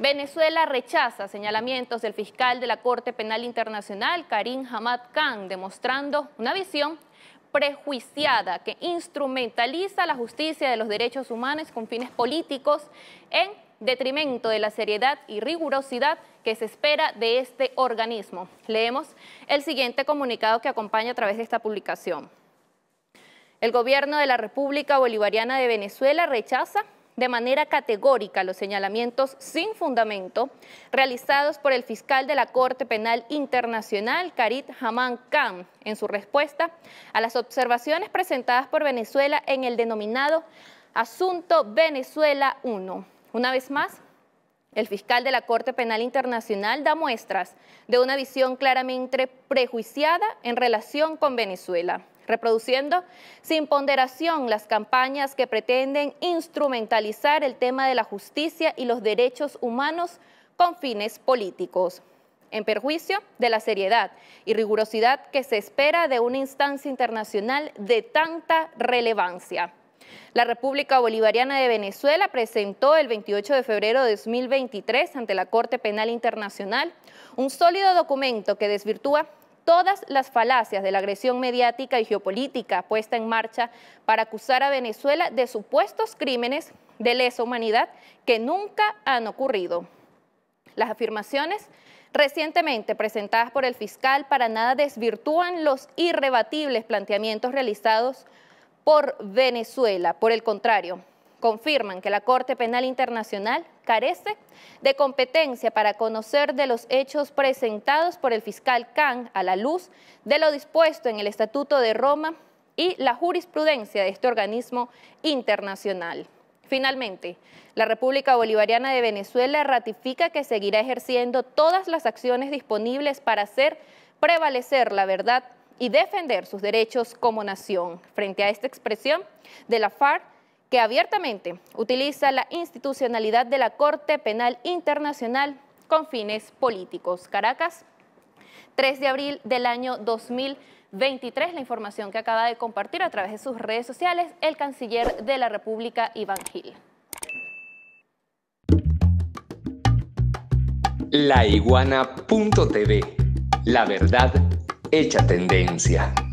Venezuela rechaza señalamientos del fiscal de la Corte Penal Internacional, Karim Hamad Khan, demostrando una visión prejuiciada que instrumentaliza la justicia de los derechos humanos con fines políticos en detrimento de la seriedad y rigurosidad que se espera de este organismo. Leemos el siguiente comunicado que acompaña a través de esta publicación. El gobierno de la República Bolivariana de Venezuela rechaza de manera categórica los señalamientos sin fundamento realizados por el fiscal de la Corte Penal Internacional, Karit Haman Khan, en su respuesta a las observaciones presentadas por Venezuela en el denominado Asunto Venezuela I. Una vez más, el fiscal de la Corte Penal Internacional da muestras de una visión claramente prejuiciada en relación con Venezuela reproduciendo sin ponderación las campañas que pretenden instrumentalizar el tema de la justicia y los derechos humanos con fines políticos en perjuicio de la seriedad y rigurosidad que se espera de una instancia internacional de tanta relevancia. La República Bolivariana de Venezuela presentó el 28 de febrero de 2023 ante la Corte Penal Internacional un sólido documento que desvirtúa todas las falacias de la agresión mediática y geopolítica puesta en marcha para acusar a Venezuela de supuestos crímenes de lesa humanidad que nunca han ocurrido. Las afirmaciones recientemente presentadas por el fiscal para nada desvirtúan los irrebatibles planteamientos realizados por Venezuela. Por el contrario, confirman que la Corte Penal Internacional carece de competencia para conocer de los hechos presentados por el fiscal Khan a la luz de lo dispuesto en el Estatuto de Roma y la jurisprudencia de este organismo internacional. Finalmente, la República Bolivariana de Venezuela ratifica que seguirá ejerciendo todas las acciones disponibles para hacer prevalecer la verdad y defender sus derechos como nación. Frente a esta expresión de la FARC, que abiertamente utiliza la institucionalidad de la Corte Penal Internacional con fines políticos. Caracas, 3 de abril del año 2023, la información que acaba de compartir a través de sus redes sociales el canciller de la República, Iván Gil. La la verdad hecha tendencia.